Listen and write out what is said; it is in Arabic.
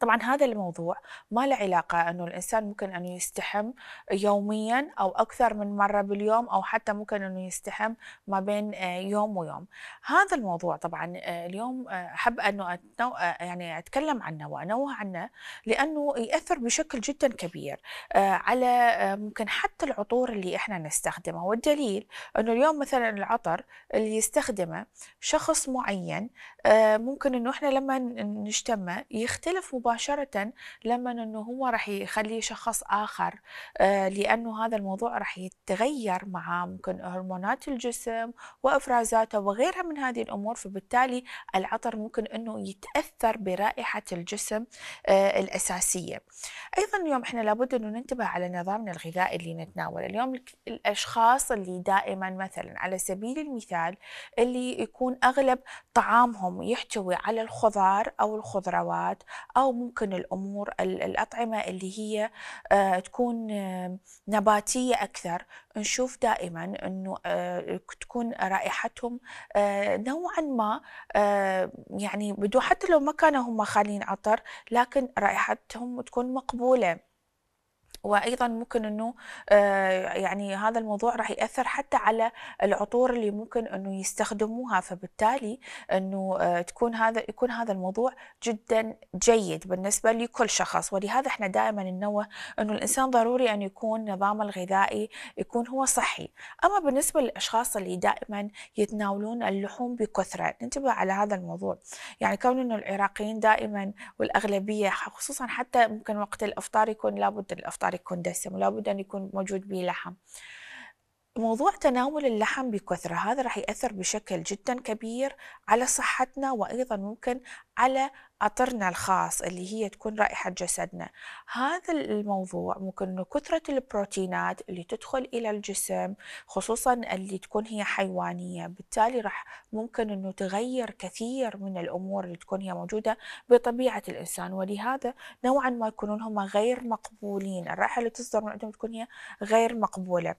طبعا هذا الموضوع ما له علاقة أنه الإنسان ممكن أنه يستحم يوميا أو أكثر من مرة باليوم أو حتى ممكن أنه يستحم ما بين آه، يوم ويوم هذا الموضوع طبعا آه، اليوم آه، أحب أنه أتنو... يعني أتكلم عنه وأنوه عنه لأنه يأثر بشكل جدا كبير على ممكن حتى العطور اللي إحنا نستخدمه والدليل أنه اليوم مثلا العطر اللي يستخدمه شخص معين ممكن أنه إحنا لما نجتمع يختلف مباشرة لما أنه هو راح يخليه شخص آخر آه، لأنه هذا الموضوع راح يتغير مع ممكن هرمونات الجسم وإفرازاته وغيرها من هذه الأمور فبالتالي العطر ممكن أنه يتأثر برائحة الجسم آه، الأساسية أيضا اليوم إحنا لابد أنه ننتبه على نظامنا الغذائي اللي نتناوله اليوم الأشخاص اللي دائما مثلا على سبيل المثال اللي يكون أغلب طعامهم يحتوي على الخضار أو الخضروات أو ممكن الامور الاطعمه اللي هي آه، تكون نباتيه اكثر نشوف دائما انه آه، تكون رائحتهم آه، نوعا ما يعني بدون حتى لو ما كانوا هم خالين عطر لكن رائحتهم تكون مقبوله وايضا ممكن انه آه، يعني هذا الموضوع راح ياثر حتى على العطور اللي ممكن انه يستخدموها فبالتالي انه آه، تكون هذا يكون هذا الموضوع جدا جيد بالنسبه لكل شخص ولهذا احنا دائما ننوه انه الانسان ضروري ان يكون نظامه الغذائي يكون هو صحي اما بالنسبه للاشخاص اللي دائما يتناولون اللحوم بكثره ننتبه على هذا الموضوع يعني كون انه العراقيين دائما والاغلبيه خصوصا حتى ممكن وقت الافطار يكون لابد الافطار يكون دسم ولابد أن يكون موجود به لحم موضوع تناول اللحم بكثرة هذا راح يأثر بشكل جدا كبير على صحتنا وأيضا ممكن على عطرنا الخاص اللي هي تكون رائحة جسدنا هذا الموضوع ممكن أنه كثرة البروتينات اللي تدخل إلى الجسم خصوصا اللي تكون هي حيوانية بالتالي راح ممكن أنه تغير كثير من الأمور اللي تكون هي موجودة بطبيعة الإنسان ولهذا نوعا ما يكونون هم غير مقبولين الرائحة اللي تصدر من عندهم تكون هي غير مقبولة